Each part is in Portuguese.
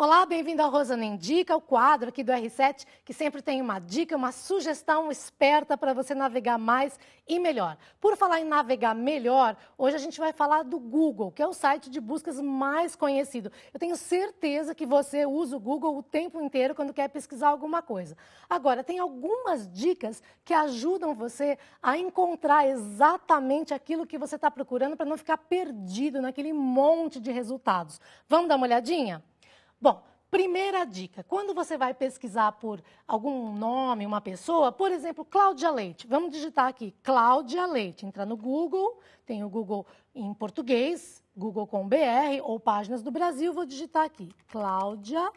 Olá, bem-vindo ao Rosana Indica, o quadro aqui do R7, que sempre tem uma dica, uma sugestão esperta para você navegar mais e melhor. Por falar em navegar melhor, hoje a gente vai falar do Google, que é o site de buscas mais conhecido. Eu tenho certeza que você usa o Google o tempo inteiro quando quer pesquisar alguma coisa. Agora, tem algumas dicas que ajudam você a encontrar exatamente aquilo que você está procurando para não ficar perdido naquele monte de resultados. Vamos dar uma olhadinha? Bom, primeira dica: quando você vai pesquisar por algum nome, uma pessoa, por exemplo, Cláudia Leite, vamos digitar aqui Cláudia Leite, entra no Google, tem o Google em português, Google com BR ou páginas do Brasil, vou digitar aqui Cláudia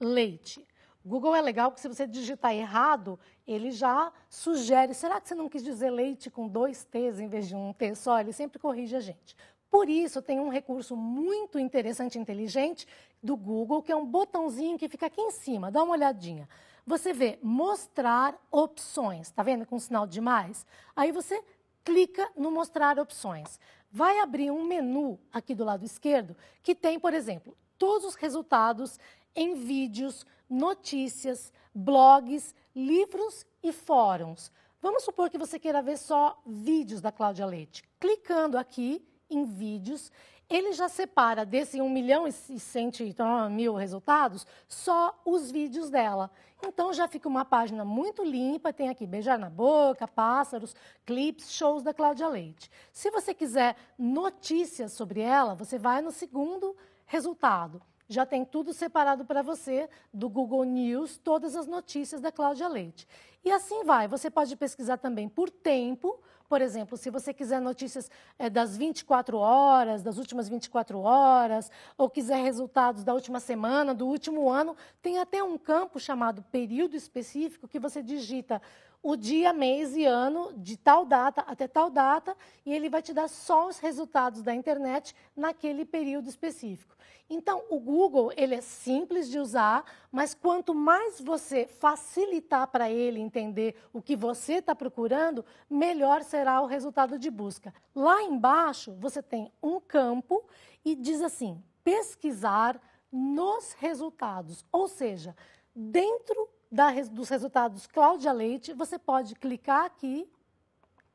Leite. Google é legal porque se você digitar errado, ele já sugere. Será que você não quis dizer leite com dois T's em vez de um T só? Ele sempre corrige a gente. Por isso, tem um recurso muito interessante e inteligente do Google, que é um botãozinho que fica aqui em cima, dá uma olhadinha. Você vê mostrar opções, tá vendo? Com o sinal de mais. Aí você clica no mostrar opções. Vai abrir um menu aqui do lado esquerdo que tem, por exemplo, todos os resultados em vídeos, notícias, blogs, livros e fóruns. Vamos supor que você queira ver só vídeos da Cláudia Leite. Clicando aqui, em vídeos, ele já separa desse 1 milhão e 100 então, mil resultados só os vídeos dela. Então já fica uma página muito limpa, tem aqui beijar na boca, pássaros, clips, shows da Cláudia Leite. Se você quiser notícias sobre ela, você vai no segundo resultado. Já tem tudo separado para você do Google News, todas as notícias da Cláudia Leite. E assim vai, você pode pesquisar também por tempo, por exemplo, se você quiser notícias é, das 24 horas, das últimas 24 horas, ou quiser resultados da última semana, do último ano, tem até um campo chamado período específico que você digita o dia, mês e ano de tal data até tal data e ele vai te dar só os resultados da internet naquele período específico. Então, o Google, ele é simples de usar, mas quanto mais você facilitar para ele entender o que você está procurando, melhor será será o resultado de busca. Lá embaixo, você tem um campo e diz assim: pesquisar nos resultados. Ou seja, dentro da, dos resultados Cláudia Leite, você pode clicar aqui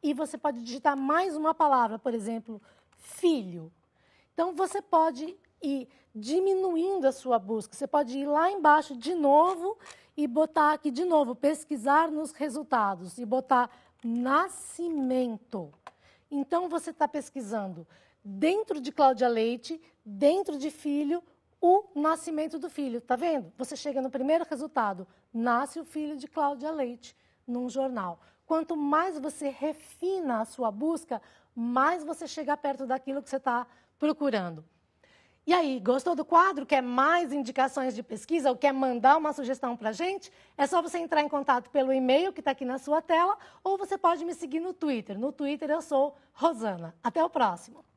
e você pode digitar mais uma palavra, por exemplo, filho. Então, você pode ir diminuindo a sua busca. Você pode ir lá embaixo de novo e botar aqui de novo, pesquisar nos resultados e botar nascimento. Então você está pesquisando dentro de Cláudia Leite, dentro de filho, o nascimento do filho. Tá vendo? Você chega no primeiro resultado, nasce o filho de Cláudia Leite num jornal. Quanto mais você refina a sua busca, mais você chega perto daquilo que você está procurando. E aí, gostou do quadro? Quer mais indicações de pesquisa ou quer mandar uma sugestão para a gente? É só você entrar em contato pelo e-mail que está aqui na sua tela ou você pode me seguir no Twitter. No Twitter eu sou Rosana. Até o próximo!